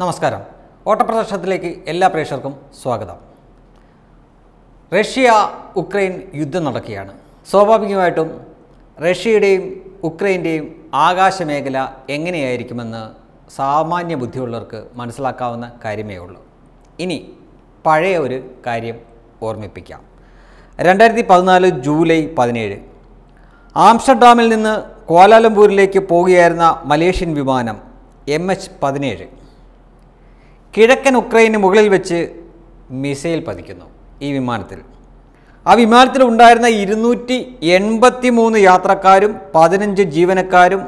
നമസ്കാരം ഓട്ടപ്രദർശനത്തിലേക്ക് എല്ലാ പ്രേക്ഷകർക്കും സ്വാഗതം റഷ്യ ഉക്രൈൻ യുദ്ധം നടക്കുകയാണ് സ്വാഭാവികമായിട്ടും റഷ്യയുടെയും ഉക്രൈൻ്റെയും ആകാശമേഖല എങ്ങനെയായിരിക്കുമെന്ന് സാമാന്യ ബുദ്ധിയുള്ളവർക്ക് മനസ്സിലാക്കാവുന്ന കാര്യമേ ഉള്ളൂ ഇനി പഴയ ഒരു കാര്യം ഓർമ്മിപ്പിക്കാം രണ്ടായിരത്തി പതിനാല് ജൂലൈ പതിനേഴ് ആംസ്റ്റർഡാമിൽ നിന്ന് കോലാലംപൂരിലേക്ക് പോവുകയായിരുന്ന മലേഷ്യൻ വിമാനം എം എച്ച് പതിനേഴ് കിഴക്കൻ ഉക്രൈന് മുകളിൽ വെച്ച് മിസൈൽ പതിക്കുന്നു ഈ വിമാനത്തിൽ ആ വിമാനത്തിൽ ഉണ്ടായിരുന്ന ഇരുന്നൂറ്റി എൺപത്തി മൂന്ന് യാത്രക്കാരും പതിനഞ്ച് ജീവനക്കാരും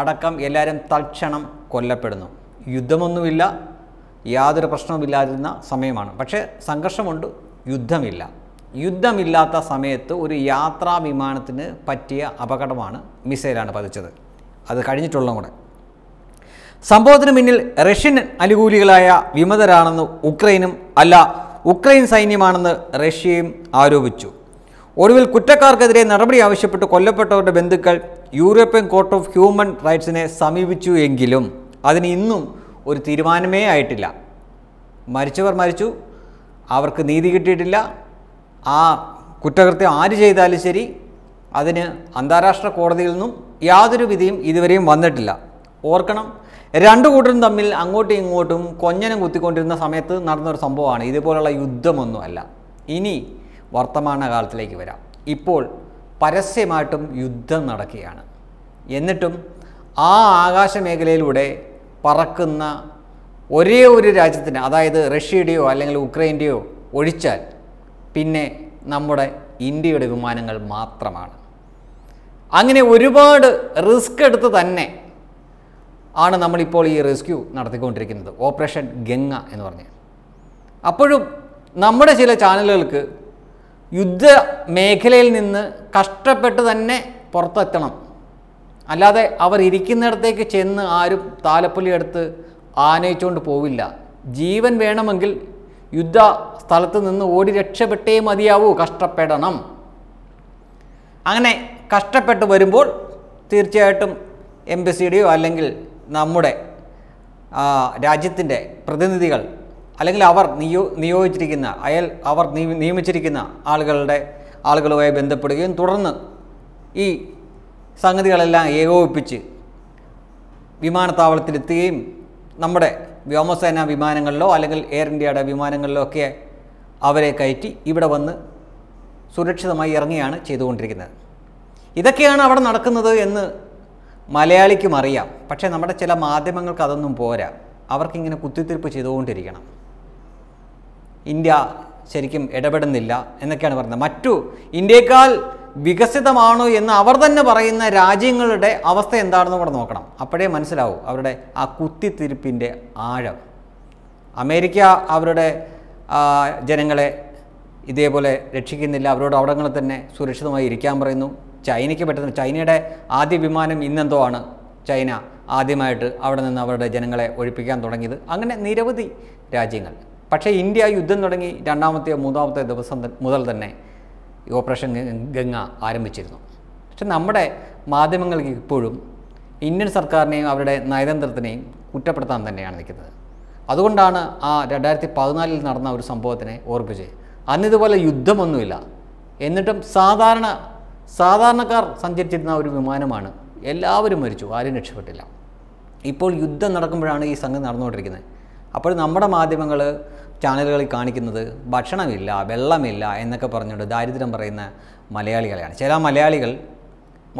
അടക്കം എല്ലാവരും തൽക്ഷണം കൊല്ലപ്പെടുന്നു യുദ്ധമൊന്നുമില്ല യാതൊരു പ്രശ്നവുമില്ലാതിരുന്ന സമയമാണ് പക്ഷേ സംഘർഷമുണ്ട് യുദ്ധമില്ല യുദ്ധമില്ലാത്ത സമയത്ത് ഒരു യാത്രാ വിമാനത്തിന് പറ്റിയ അപകടമാണ് മിസൈലാണ് പതിച്ചത് അത് കഴിഞ്ഞിട്ടുള്ളതും കൂടെ സംഭവത്തിന് പിന്നിൽ റഷ്യൻ അനുകൂലികളായ വിമതരാണെന്ന് ഉക്രൈനും അല്ല ഉക്രൈൻ സൈന്യമാണെന്ന് റഷ്യയും ആരോപിച്ചു ഒടുവിൽ കുറ്റക്കാർക്കെതിരെ നടപടി ആവശ്യപ്പെട്ട് കൊല്ലപ്പെട്ടവരുടെ ബന്ധുക്കൾ യൂറോപ്യൻ കോർട്ട് ഓഫ് ഹ്യൂമൻ റൈറ്റ്സിനെ സമീപിച്ചു എങ്കിലും അതിന് ഇന്നും ഒരു തീരുമാനമേ ആയിട്ടില്ല മരിച്ചവർ മരിച്ചു അവർക്ക് നീതി കിട്ടിയിട്ടില്ല ആ കുറ്റകൃത്യം ആര് ചെയ്താലും ശരി അതിന് അന്താരാഷ്ട്ര കോടതിയിൽ നിന്നും യാതൊരു വിധിയും ഇതുവരെയും വന്നിട്ടില്ല ഓർക്കണം രണ്ടു കൂട്ടരും തമ്മിൽ അങ്ങോട്ടും ഇങ്ങോട്ടും കൊഞ്ഞനം കുത്തിക്കൊണ്ടിരുന്ന സമയത്ത് നടന്നൊരു സംഭവമാണ് ഇതുപോലുള്ള യുദ്ധമൊന്നുമല്ല ഇനി വർത്തമാന കാലത്തിലേക്ക് വരാം ഇപ്പോൾ പരസ്യമായിട്ടും യുദ്ധം നടക്കുകയാണ് എന്നിട്ടും ആ ആകാശ മേഖലയിലൂടെ പറക്കുന്ന ഒരേ ഒരു രാജ്യത്തിന് അതായത് റഷ്യയുടെയോ അല്ലെങ്കിൽ ഉക്രൈൻ്റെയോ ഒഴിച്ചാൽ പിന്നെ നമ്മുടെ ഇന്ത്യയുടെ വിമാനങ്ങൾ മാത്രമാണ് അങ്ങനെ ഒരുപാട് റിസ്ക് എടുത്ത് തന്നെ ആണ് നമ്മളിപ്പോൾ ഈ റെസ്ക്യൂ നടത്തിക്കൊണ്ടിരിക്കുന്നത് ഓപ്പറേഷൻ ഗംഗ എന്ന് പറഞ്ഞ് അപ്പോഴും നമ്മുടെ ചില ചാനലുകൾക്ക് യുദ്ധ മേഖലയിൽ നിന്ന് കഷ്ടപ്പെട്ട് തന്നെ പുറത്തെത്തണം അല്ലാതെ അവർ ഇരിക്കുന്നിടത്തേക്ക് ചെന്ന് ആരും താലപ്പൊലി എടുത്ത് ആനയിച്ചുകൊണ്ട് പോവില്ല ജീവൻ വേണമെങ്കിൽ യുദ്ധ സ്ഥലത്ത് നിന്ന് ഓടി രക്ഷപ്പെട്ടേ മതിയാവൂ കഷ്ടപ്പെടണം അങ്ങനെ കഷ്ടപ്പെട്ട് വരുമ്പോൾ തീർച്ചയായിട്ടും എംബസിയുടെയോ അല്ലെങ്കിൽ നമ്മുടെ രാജ്യത്തിൻ്റെ പ്രതിനിധികൾ അല്ലെങ്കിൽ അവർ നിയോ നിയോഗിച്ചിരിക്കുന്ന അയൽ അവർ നിയമിച്ചിരിക്കുന്ന ആളുകളുടെ ആളുകളുമായി ബന്ധപ്പെടുകയും തുടർന്ന് ഈ സംഗതികളെല്ലാം ഏകോപിപ്പിച്ച് വിമാനത്താവളത്തിലെത്തുകയും നമ്മുടെ വ്യോമസേന വിമാനങ്ങളിലോ അല്ലെങ്കിൽ എയർ ഇന്ത്യയുടെ വിമാനങ്ങളിലോ ഒക്കെ അവരെ കയറ്റി ഇവിടെ വന്ന് സുരക്ഷിതമായി ഇറങ്ങിയാണ് ചെയ്തുകൊണ്ടിരിക്കുന്നത് ഇതൊക്കെയാണ് അവിടെ നടക്കുന്നത് എന്ന് മലയാളിക്കും അറിയാം പക്ഷേ നമ്മുടെ ചില മാധ്യമങ്ങൾക്ക് അതൊന്നും പോരാ അവർക്കിങ്ങനെ കുത്തിത്തിരിപ്പ് ചെയ്തുകൊണ്ടിരിക്കണം ഇന്ത്യ ശരിക്കും ഇടപെടുന്നില്ല എന്നൊക്കെയാണ് പറയുന്നത് മറ്റു ഇന്ത്യയേക്കാൾ വികസിതമാണോ എന്ന് അവർ തന്നെ പറയുന്ന രാജ്യങ്ങളുടെ അവസ്ഥ എന്താണെന്ന് കൂടെ നോക്കണം അപ്പോഴേ മനസ്സിലാവും അവരുടെ ആ കുത്തിത്തിരിപ്പിൻ്റെ ആഴം അമേരിക്ക അവരുടെ ജനങ്ങളെ ഇതേപോലെ രക്ഷിക്കുന്നില്ല അവരോട് അവിടങ്ങളിൽ തന്നെ സുരക്ഷിതമായി ഇരിക്കാൻ പറയുന്നു ചൈനയ്ക്ക് പറ്റുന്ന ചൈനയുടെ ആദ്യ വിമാനം ഇന്നെന്തോ ആണ് ചൈന ആദ്യമായിട്ട് അവിടെ നിന്ന് അവരുടെ ജനങ്ങളെ ഒഴിപ്പിക്കാൻ തുടങ്ങിയത് അങ്ങനെ നിരവധി രാജ്യങ്ങൾ പക്ഷേ ഇന്ത്യ യുദ്ധം തുടങ്ങി രണ്ടാമത്തെയോ മൂന്നാമത്തെ ദിവസം മുതൽ തന്നെ ഓപ്പറേഷൻ ഗംഗ ആരംഭിച്ചിരുന്നു പക്ഷെ നമ്മുടെ മാധ്യമങ്ങൾക്ക് ഇപ്പോഴും ഇന്ത്യൻ സർക്കാരിനെയും അവരുടെ നയതന്ത്രത്തിനെയും കുറ്റപ്പെടുത്താൻ തന്നെയാണ് നിൽക്കുന്നത് അതുകൊണ്ടാണ് ആ രണ്ടായിരത്തി പതിനാലിൽ നടന്ന ഒരു സംഭവത്തിനെ ഓർപ്പിച്ച് അന്നിതുപോലെ യുദ്ധമൊന്നുമില്ല എന്നിട്ടും സാധാരണ സാധാരണക്കാർ സഞ്ചരിച്ചിരുന്ന ഒരു വിമാനമാണ് എല്ലാവരും മരിച്ചു ആരും രക്ഷപ്പെട്ടില്ല ഇപ്പോൾ യുദ്ധം നടക്കുമ്പോഴാണ് ഈ സംഘം നടന്നുകൊണ്ടിരിക്കുന്നത് അപ്പോൾ നമ്മുടെ മാധ്യമങ്ങൾ ചാനലുകളിൽ കാണിക്കുന്നത് ഭക്ഷണമില്ല വെള്ളമില്ല എന്നൊക്കെ പറഞ്ഞുകൊണ്ട് ദാരിദ്ര്യം പറയുന്ന മലയാളികളെയാണ് ചില മലയാളികൾ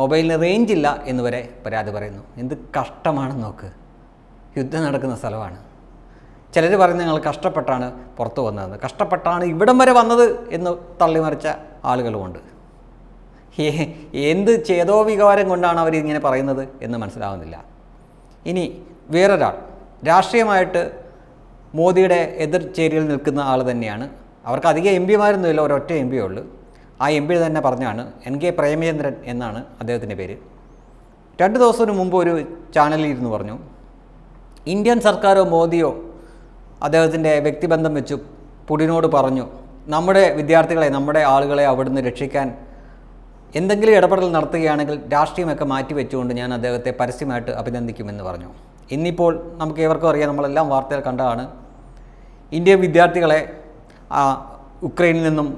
മൊബൈലിന് റേഞ്ച് ഇല്ല എന്ന് വരെ പരാതി പറയുന്നു എന്ത് കഷ്ടമാണ് നോക്ക് യുദ്ധം നടക്കുന്ന സ്ഥലമാണ് ചിലർ പറയുന്നത് ഞങ്ങൾ കഷ്ടപ്പെട്ടാണ് പുറത്തു വന്നതെന്ന് കഷ്ടപ്പെട്ടാണ് ഇവിടം വരെ വന്നത് എന്ന് തള്ളിമറിച്ച ആളുകളുമുണ്ട് എന്ത് ചേതോ വികാരം കൊണ്ടാണ് അവർ ഇങ്ങനെ പറയുന്നത് എന്ന് മനസ്സിലാവുന്നില്ല ഇനി വേറൊരാൾ രാഷ്ട്രീയമായിട്ട് മോദിയുടെ എതിർ ചേരിയിൽ നിൽക്കുന്ന ആൾ തന്നെയാണ് അവർക്ക് അധികം എം പിമാരൊന്നുമില്ല ഒരൊറ്റ എം പി ഉള്ളൂ ആ എം പി തന്നെ പറഞ്ഞാണ് എൻ കെ പ്രേമചന്ദ്രൻ എന്നാണ് അദ്ദേഹത്തിൻ്റെ പേര് രണ്ട് ദിവസത്തിന് മുമ്പ് ഒരു ചാനലിൽ ഇരുന്ന് പറഞ്ഞു ഇന്ത്യൻ സർക്കാരോ മോദിയോ അദ്ദേഹത്തിൻ്റെ വ്യക്തിബന്ധം വെച്ചു പുടിനോട് പറഞ്ഞു നമ്മുടെ വിദ്യാർത്ഥികളെ നമ്മുടെ ആളുകളെ അവിടുന്ന് രക്ഷിക്കാൻ എന്തെങ്കിലും ഇടപെടൽ നടത്തുകയാണെങ്കിൽ രാഷ്ട്രീയമൊക്കെ മാറ്റിവെച്ചുകൊണ്ട് ഞാൻ അദ്ദേഹത്തെ പരസ്യമായിട്ട് അഭിനന്ദിക്കുമെന്ന് പറഞ്ഞു ഇന്നിപ്പോൾ നമുക്ക് ഏവർക്കും അറിയാം നമ്മളെല്ലാം വാർത്തകൾ കണ്ടതാണ് ഇന്ത്യൻ വിദ്യാർത്ഥികളെ ഉക്രൈനിൽ നിന്നും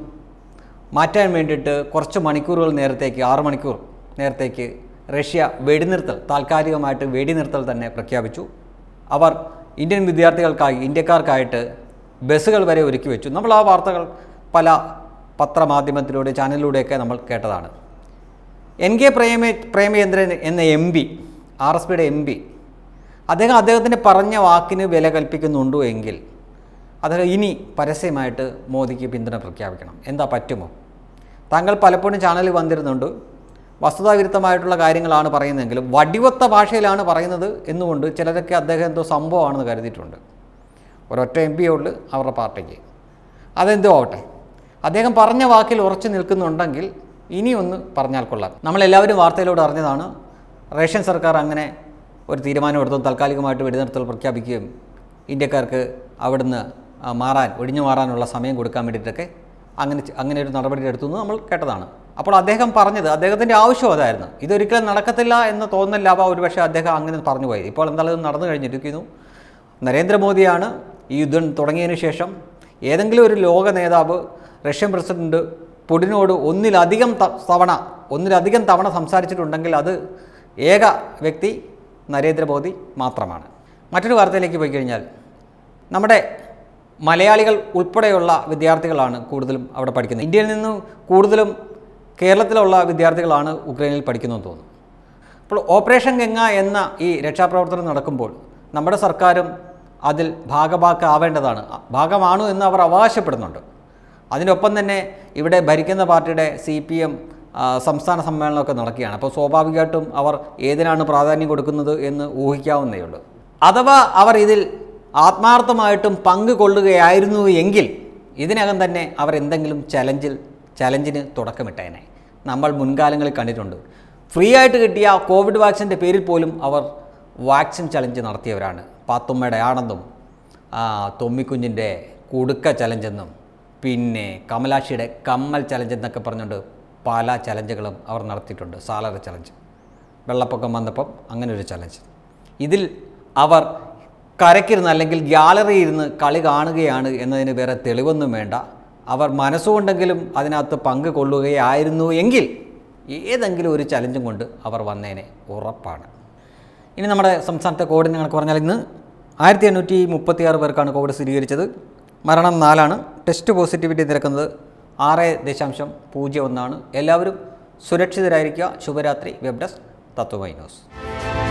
മാറ്റാൻ വേണ്ടിയിട്ട് കുറച്ച് മണിക്കൂറുകൾ നേരത്തേക്ക് ആറ് മണിക്കൂർ നേരത്തേക്ക് റഷ്യ വെടിനിർത്തൽ താൽക്കാലികമായിട്ട് വെടിനിർത്തൽ തന്നെ പ്രഖ്യാപിച്ചു അവർ ഇന്ത്യൻ വിദ്യാർത്ഥികൾക്കായി ഇന്ത്യക്കാർക്കായിട്ട് ബസ്സുകൾ വരെ ഒരുക്കി വെച്ചു നമ്മൾ ആ വാർത്തകൾ പല പത്രമാധ്യമത്തിലൂടെ ചാനലിലൂടെയൊക്കെ നമ്മൾ കേട്ടതാണ് എൻ കെ പ്രേമേ പ്രേമചന്ദ്രൻ എന്ന എം പി ആർ എസ് പിയുടെ എം പി അദ്ദേഹം അദ്ദേഹത്തിൻ്റെ പറഞ്ഞ വാക്കിന് വില കൽപ്പിക്കുന്നുണ്ടോ എങ്കിൽ അദ്ദേഹം ഇനി പരസ്യമായിട്ട് മോദിക്ക് പിന്തുണ പ്രഖ്യാപിക്കണം എന്താ പറ്റുമോ താങ്കൾ പലപ്പോഴും ചാനലിൽ വന്നിരുന്നുണ്ട് വസ്തുതാവിരുദ്ധമായിട്ടുള്ള കാര്യങ്ങളാണ് പറയുന്നതെങ്കിലും വടിവത്ത ഭാഷയിലാണ് പറയുന്നത് എന്നുകൊണ്ട് ചിലരൊക്കെ അദ്ദേഹം എന്തോ സംഭവമാണെന്ന് കരുതിയിട്ടുണ്ട് ഒരൊറ്റ എം പിയേ ഉള്ളൂ അവരുടെ പാർട്ടിക്ക് അതെന്തോ ആവട്ടെ അദ്ദേഹം പറഞ്ഞ വാക്കിൽ ഉറച്ചു നിൽക്കുന്നുണ്ടെങ്കിൽ ഇനിയൊന്ന് പറഞ്ഞാൽ കൊള്ളാം നമ്മളെല്ലാവരും വാർത്തയിലൂടെ അറിഞ്ഞതാണ് റഷ്യൻ സർക്കാർ അങ്ങനെ ഒരു തീരുമാനമെടുത്തു താൽക്കാലികമായിട്ട് വെടിനിർത്തൽ പ്രഖ്യാപിക്കുകയും ഇന്ത്യക്കാർക്ക് അവിടുന്ന് മാറാൻ ഒഴിഞ്ഞു മാറാനുള്ള സമയം കൊടുക്കാൻ വേണ്ടിയിട്ടൊക്കെ അങ്ങനെ അങ്ങനെ ഒരു നടപടി എടുത്തു എന്ന് നമ്മൾ കേട്ടതാണ് അപ്പോൾ അദ്ദേഹം പറഞ്ഞത് അദ്ദേഹത്തിൻ്റെ ആവശ്യം അതായിരുന്നു ഇതൊരിക്കലും നടക്കത്തില്ല തോന്നുന്നില്ല അപ്പോൾ ഒരുപക്ഷെ അദ്ദേഹം അങ്ങനെ പറഞ്ഞു പോയി ഇപ്പോൾ എന്തായാലും നടന്നു കഴിഞ്ഞിരിക്കുന്നു നരേന്ദ്രമോദിയാണ് ഈ യുദ്ധം തുടങ്ങിയതിന് ശേഷം ഏതെങ്കിലും ഒരു ലോക നേതാവ് റഷ്യൻ പ്രസിഡന്റ് പുടിനോട് ഒന്നിലധികം തവണ ഒന്നിലധികം തവണ സംസാരിച്ചിട്ടുണ്ടെങ്കിൽ അത് ഏക വ്യക്തി നരേന്ദ്രമോദി മാത്രമാണ് മറ്റൊരു വാർത്തയിലേക്ക് പോയി കഴിഞ്ഞാൽ നമ്മുടെ മലയാളികൾ ഉൾപ്പെടെയുള്ള വിദ്യാർത്ഥികളാണ് കൂടുതലും അവിടെ പഠിക്കുന്നത് ഇന്ത്യയിൽ നിന്ന് കൂടുതലും കേരളത്തിലുള്ള വിദ്യാർത്ഥികളാണ് ഉക്രൈനിൽ പഠിക്കുന്നതെന്ന് തോന്നുന്നു അപ്പോൾ ഓപ്പറേഷൻ ഗംഗ എന്ന ഈ രക്ഷാപ്രവർത്തനം നടക്കുമ്പോൾ നമ്മുടെ സർക്കാരും അതിൽ ഭാഗഭാക്കാവേണ്ടതാണ് ഭാഗമാണോ എന്ന് അവർ അവകാശപ്പെടുന്നുണ്ട് അതിനൊപ്പം തന്നെ ഇവിടെ ഭരിക്കുന്ന പാർട്ടിയുടെ സി പി എം സംസ്ഥാന സമ്മേളനമൊക്കെ നടക്കുകയാണ് അപ്പോൾ സ്വാഭാവികമായിട്ടും അവർ ഏതിനാണ് പ്രാധാന്യം കൊടുക്കുന്നത് എന്ന് ഉള്ളൂ അഥവാ അവർ ഇതിൽ ആത്മാർത്ഥമായിട്ടും കൊള്ളുകയായിരുന്നു എങ്കിൽ ഇതിനകം തന്നെ അവർ എന്തെങ്കിലും ചലഞ്ചിൽ ചലഞ്ചിന് തുടക്കമിട്ടേനെ നമ്മൾ മുൻകാലങ്ങളിൽ കണ്ടിട്ടുണ്ട് ഫ്രീ ആയിട്ട് കിട്ടിയ കോവിഡ് വാക്സിൻ്റെ പേരിൽ പോലും അവർ വാക്സിൻ ചലഞ്ച് നടത്തിയവരാണ് പാത്തുമ്മയുടെ ആണെന്നും തൊമ്മിക്കുഞ്ഞിൻ്റെ കുടുക്ക ചലഞ്ചെന്നും പിന്നെ കമലാക്ഷിയുടെ കമ്മൽ ചലഞ്ച് എന്നൊക്കെ പറഞ്ഞുകൊണ്ട് പല ചലഞ്ചുകളും അവർ നടത്തിയിട്ടുണ്ട് സാലറി ചലഞ്ച് വെള്ളപ്പൊക്കം വന്നപ്പം അങ്ങനെ ഒരു ചലഞ്ച് ഇതിൽ അവർ കരക്കിരുന്ന് അല്ലെങ്കിൽ ഗ്യാലറി ഇരുന്ന് കളി കാണുകയാണ് എന്നതിന് വേറെ തെളിവൊന്നും വേണ്ട അവർ മനസ്സുകൊണ്ടെങ്കിലും അതിനകത്ത് പങ്ക് കൊള്ളുകയായിരുന്നു എങ്കിൽ ഏതെങ്കിലും ഒരു ചലഞ്ചും കൊണ്ട് അവർ വന്നേനെ ഉറപ്പാണ് ഇനി നമ്മുടെ സംസ്ഥാനത്തെ കോവിഡിനെ കണക്ക് പറഞ്ഞാൽ ഇന്ന് ആയിരത്തി എണ്ണൂറ്റി മുപ്പത്തിയാറ് പേർക്കാണ് കോവിഡ് സ്ഥിരീകരിച്ചത് മരണം നാലാണ് ടെസ്റ്റ് പോസിറ്റിവിറ്റി നിരക്കുന്നത് ആറ് ദശാംശം പൂജ്യം ഒന്നാണ് എല്ലാവരും സുരക്ഷിതരായിരിക്കുക ശുഭരാത്രി വെബ് ഡെസ്ക് തത്വമൈ ന്യൂസ്